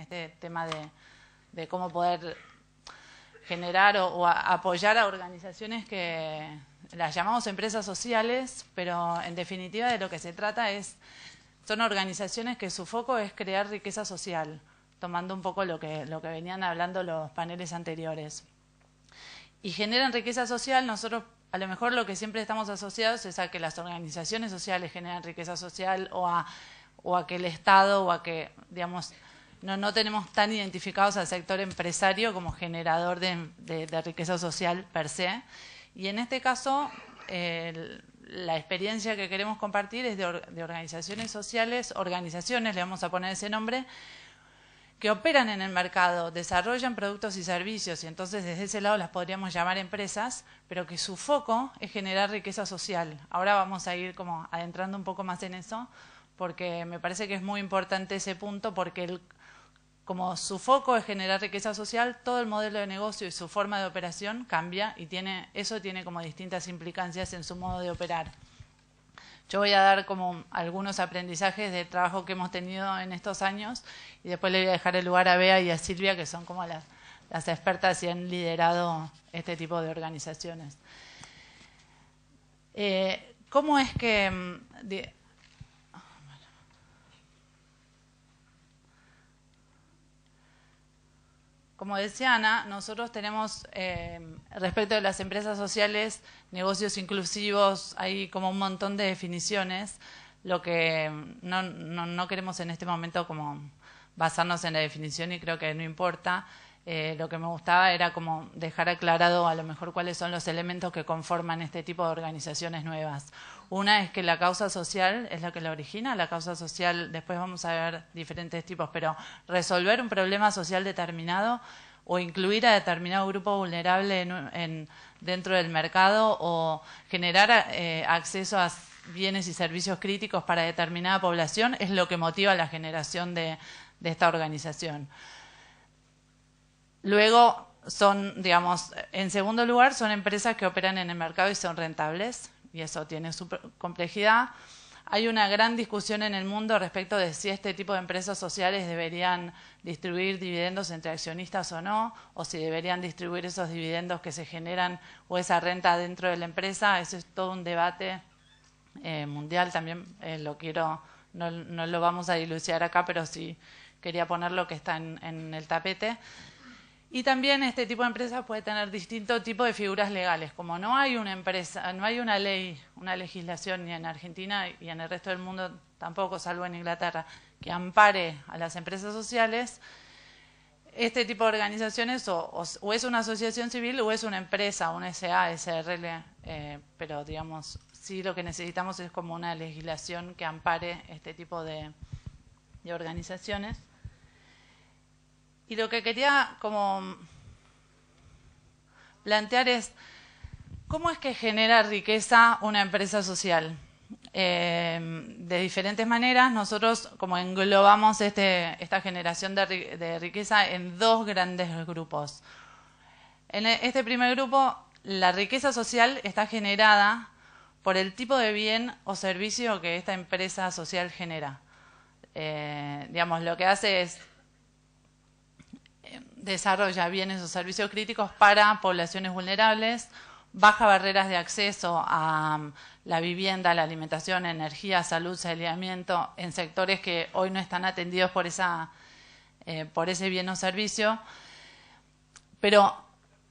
este tema de, cómo poder generar o, apoyar a organizaciones que las llamamos empresas sociales, pero en definitiva de lo que se trata es, son organizaciones que su foco es crear riqueza social, tomando un poco lo que, lo que venían hablando los paneles anteriores. Y generan riqueza social, nosotros a lo mejor lo que siempre estamos asociados es a que las organizaciones sociales generan riqueza social o a, o a que el Estado o a que, digamos, no, no tenemos tan identificados al sector empresario como generador de, riqueza social per se. Y en este caso, la experiencia que queremos compartir es de, de organizaciones sociales, organizaciones, le vamos a poner ese nombre, que operan en el mercado, desarrollan productos y servicios, y entonces desde ese lado las podríamos llamar empresas, pero que su foco es generar riqueza social. Ahora vamos a ir como adentrando un poco más en eso, porque me parece que es muy importante ese punto, porque el, como su foco es generar riqueza social, todo el modelo de negocio y su forma de operación cambia y eso tiene como distintas implicancias en su modo de operar. Yo voy a dar como algunos aprendizajes de trabajo que hemos tenido en estos años y después le voy a dejar el lugar a Bea y a Silvia, que son como las, expertas y han liderado este tipo de organizaciones. Eh, ¿Cómo es que mm, Como decía Ana, nosotros tenemos eh, respecto de las empresas sociales, negocios inclusivos, hay como un montón de definiciones, lo que mm, no, queremos en este momento como basarnos en la definición y creo que no importa. Eh, lo que me gustaba era como dejar aclarado a lo mejor cuáles son los elementos que conforman este tipo de organizaciones nuevas. Una es que la causa social es la que la origina, la causa social, después vamos a ver diferentes tipos, pero resolver un problema social determinado o incluir a determinado grupo vulnerable dentro del mercado o generar eh, acceso a bienes y servicios críticos para determinada población es lo que motiva la generación de, de esta organización. Luego son, digamos, en segundo lugar, son empresas que operan en el mercado y son rentables y eso tiene su complejidad. Hay una gran discusión en el mundo respecto de si este tipo de empresas sociales deberían distribuir dividendos entre accionistas o no, o si deberían distribuir esos dividendos que se generan o esa renta dentro de la empresa. Eso es todo un debate eh, mundial. También eh, lo quiero, no, lo vamos a dilucidar acá, pero sí quería poner lo que está en el tapete. Y también este tipo de empresas puede tener distinto tipo de figuras legales. Como no hay una empresa, no hay una ley, una legislación ni en Argentina y en el resto del mundo tampoco, salvo en Inglaterra, que ampare a las empresas sociales, este tipo de organizaciones o, es una asociación civil o es una empresa, una SA, SRL, eh, pero digamos, sí lo que necesitamos es como una legislación que ampare este tipo de organizaciones. Y lo que quería como plantear es, ¿cómo es que genera riqueza una empresa social? Em, de diferentes maneras, nosotros como englobamos este, esta generación de, riqueza en dos grandes grupos. En e, este primer grupo, la riqueza social está generada por el tipo de bien o servicio que esta empresa social genera. Eh, digamos, lo que hace es desarrolla bienes o servicios críticos para poblaciones vulnerables, baja barreras de acceso a um, la vivienda, la alimentación, energía, salud, saneamiento, en sectores que hoy no están atendidos por, esa, eh, por ese bien o servicio. Pero,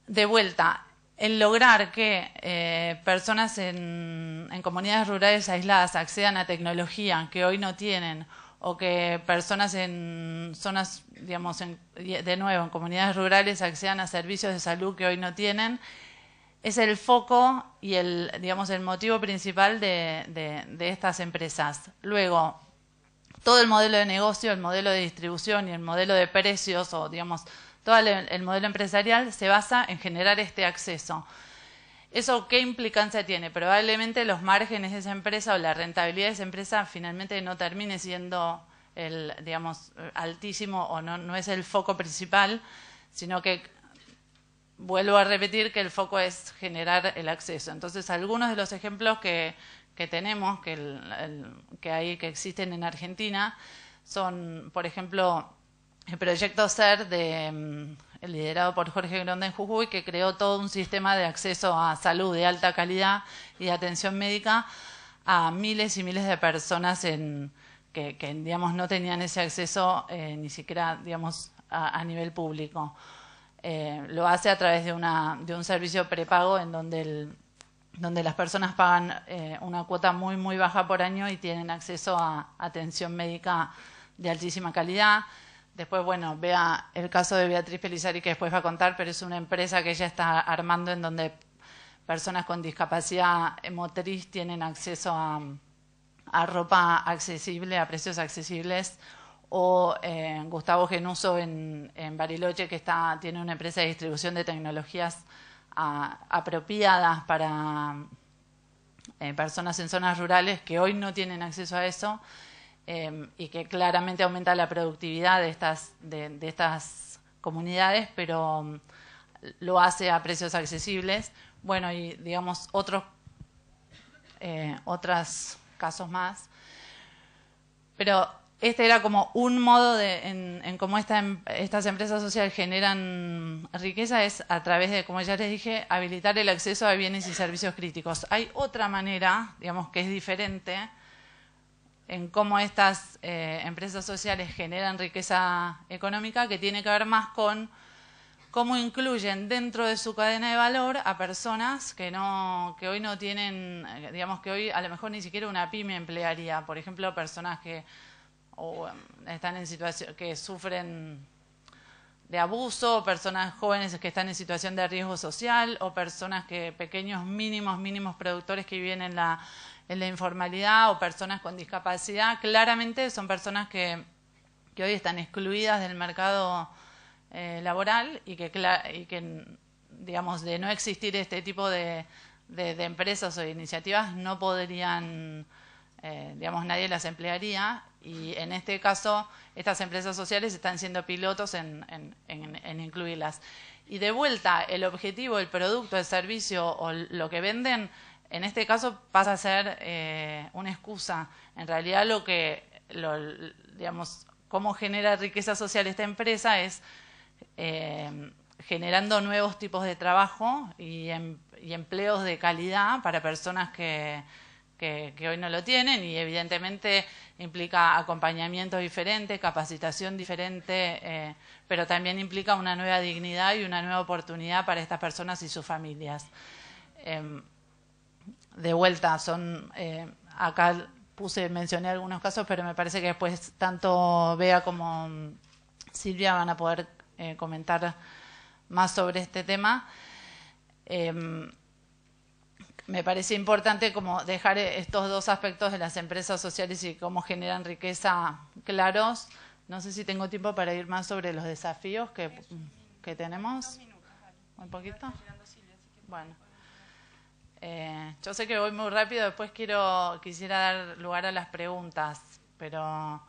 de vuelta, el lograr que eh, personas en comunidades rurales aisladas accedan a tecnología que hoy no tienen o que personas en zonas, digamos, de nuevo, en comunidades rurales accedan a servicios de salud que hoy no tienen, es el foco y el, digamos, el motivo principal de, estas empresas. Luego, todo el modelo de negocio, el modelo de distribución y el modelo de precios, o digamos, todo el modelo empresarial se basa en generar este acceso. ¿Eso qué implicancia tiene? Probablemente los márgenes de esa empresa o la rentabilidad de esa empresa finalmente no termine siendo el, digamos, altísimo o no, no es el foco principal, sino que vuelvo a repetir que el foco es generar el acceso. Entonces, algunos de los ejemplos que, que tenemos, que, que, hay, que existen en Argentina, son, por ejemplo, el proyecto SER de mm, liderado por Jorge Gronda en Jujuy, que creó todo un sistema de acceso a salud de alta calidad y atención médica a miles y miles de personas que, digamos, no tenían ese acceso eh, ni siquiera digamos, a, nivel público. Eh, lo hace a través de, una, de un servicio prepago en donde, el, donde las personas pagan eh, una cuota muy, muy baja por año y tienen acceso a atención médica de altísima calidad. Después, bueno, vea el caso de Beatriz Felizari, que después va a contar, pero es una empresa que ella está armando en donde personas con discapacidad motriz tienen acceso a, ropa accesible, a precios accesibles, o eh, Gustavo Genuso en, en, Bariloche, que está, tiene una empresa de distribución de tecnologías apropiadas para eh, personas en zonas rurales que hoy no tienen acceso a eso Em, y que claramente aumenta la productividad de estas, de, estas comunidades, pero em, lo hace a precios accesibles. Bueno, y digamos otros, eh, otros casos más. Pero este era como un modo de, en, cómo em, estas empresas sociales generan riqueza es a través de, como ya les dije, habilitar el acceso a bienes y servicios críticos. Hay otra manera, digamos, que es diferente, en cómo estas eh, empresas sociales generan riqueza económica, que tiene que ver más con cómo incluyen dentro de su cadena de valor a personas que no que hoy no tienen, eh, digamos que hoy a lo mejor ni siquiera una pyme emplearía, por ejemplo, personas que o, em, están en situación que sufren de abuso, personas jóvenes que están en situación de riesgo social o personas que pequeños mínimos mínimos productores que viven en la informalidad o personas con discapacidad, claramente son personas que, que hoy están excluidas del mercado eh, laboral y que, y que, digamos, de no existir este tipo de, de, empresas o iniciativas no podrían, eh, digamos, nadie las emplearía y en este caso, estas empresas sociales están siendo pilotos en, incluirlas. Y de vuelta, el objetivo, el producto, el servicio o lo que venden, en este caso pasa a ser eh, una excusa. En realidad, lo que, digamos, cómo genera riqueza social esta empresa es eh, generando nuevos tipos de trabajo em, y empleos de calidad para personas que que, hoy no lo tienen y evidentemente implica acompañamiento diferente, capacitación diferente, eh, pero también implica una nueva dignidad y una nueva oportunidad para estas personas y sus familias. Em, de vuelta, son eh, acá puse, mencioné algunos casos, pero me parece que después tanto Bea como mm, Silvia van a poder eh, comentar más sobre este tema. Em, me parece importante como dejar e-, estos dos aspectos de las empresas sociales y cómo generan riqueza claros. No sé si tengo tiempo para ir más sobre los desafíos que, que tenemos. Un poquito. Bueno. Eh, yo sé que voy muy rápido, después quiero quisiera dar lugar a las preguntas, pero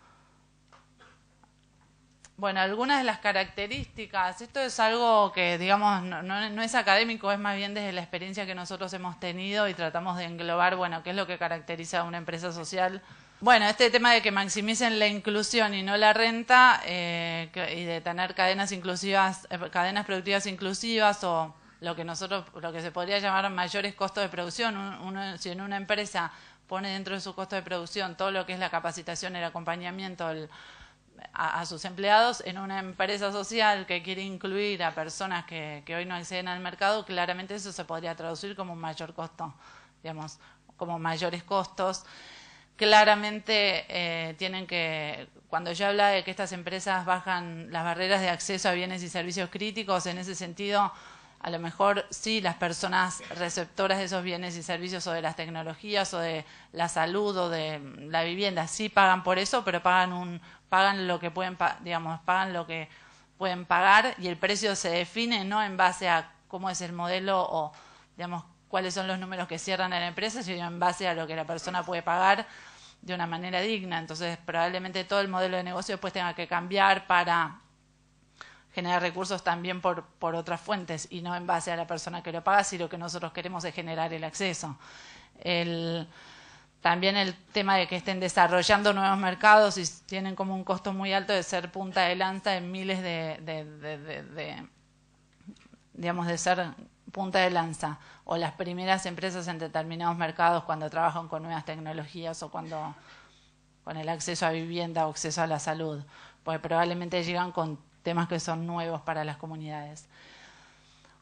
bueno, algunas de las características, esto es algo que, digamos, no, es académico, es más bien desde la experiencia que nosotros hemos tenido y tratamos de englobar, bueno, qué es lo que caracteriza a una empresa social. Bueno, este tema de que maximicen la inclusión y no la renta eh, y de tener cadenas inclusivas, eh, cadenas productivas inclusivas o lo que nosotros, lo que se podría llamar mayores costos de producción. si en una empresa pone dentro de su costo de producción todo lo que es la capacitación, el acompañamiento, el a, sus empleados en una empresa social que quiere incluir a personas que, que hoy no acceden al mercado, claramente eso se podría traducir como un mayor costo, digamos, como mayores costos claramente eh, tienen que, cuando yo habla de que estas empresas bajan las barreras de acceso a bienes y servicios críticos, en ese sentido a lo mejor sí las personas receptoras de esos bienes y servicios o de las tecnologías o de la salud o de la vivienda sí pagan por eso, pero pagan un pagan lo que pueden digamos, pagan lo que pueden pagar y el precio se define no en base a cómo es el modelo o digamos cuáles son los números que cierran en la empresa, sino en base a lo que la persona puede pagar de una manera digna. Entonces, probablemente todo el modelo de negocio después tenga que cambiar para generar recursos también por, por otras fuentes y no en base a la persona que lo paga, sino que nosotros queremos generar el acceso. también el tema de que estén desarrollando nuevos mercados y tienen como un costo muy alto de ser punta de lanza en miles de, digamos, de ser punta de lanza o las primeras empresas en determinados mercados cuando trabajan con nuevas tecnologías o cuando con el acceso a vivienda o acceso a la salud, pues probablemente llegan con temas que son nuevos para las comunidades.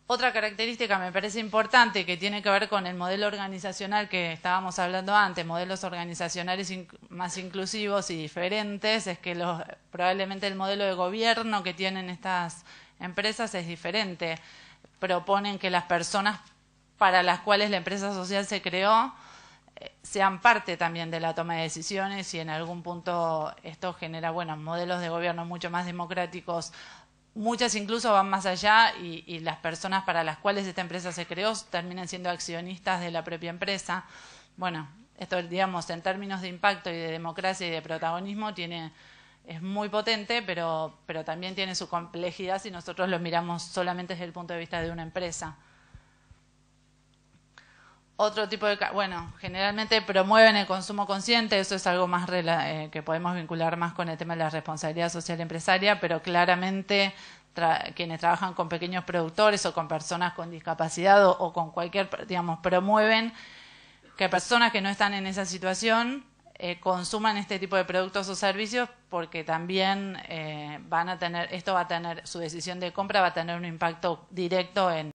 Otra característica me parece importante que tiene que ver con el modelo organizacional que estábamos hablando antes, modelos organizacionales más inclusivos y diferentes, es que los, probablemente el modelo de gobierno que tienen estas empresas es diferente. Proponen que las personas para las cuales la empresa social se creó sean parte también de la toma de decisiones y en algún punto esto genera buenos modelos de gobierno mucho más democráticos. Muchas incluso van más allá y, las personas para las cuales esta empresa se creó terminan siendo accionistas de la propia empresa. Bueno, esto, digamos, en términos de impacto y de democracia y de protagonismo tiene es muy potente, pero, pero también tiene su complejidad si nosotros lo miramos solamente desde el punto de vista de una empresa otro tipo de... Bueno, generalmente promueven el consumo consciente, eso es algo más eh, que podemos vincular más con el tema de la responsabilidad social empresaria, pero claramente quienes trabajan con pequeños productores o con personas con discapacidad o, con cualquier, digamos, promueven que personas que no están en esa situación eh, consuman este tipo de productos o servicios porque también eh, van a tener, esto va a tener, su decisión de compra va a tener un impacto directo en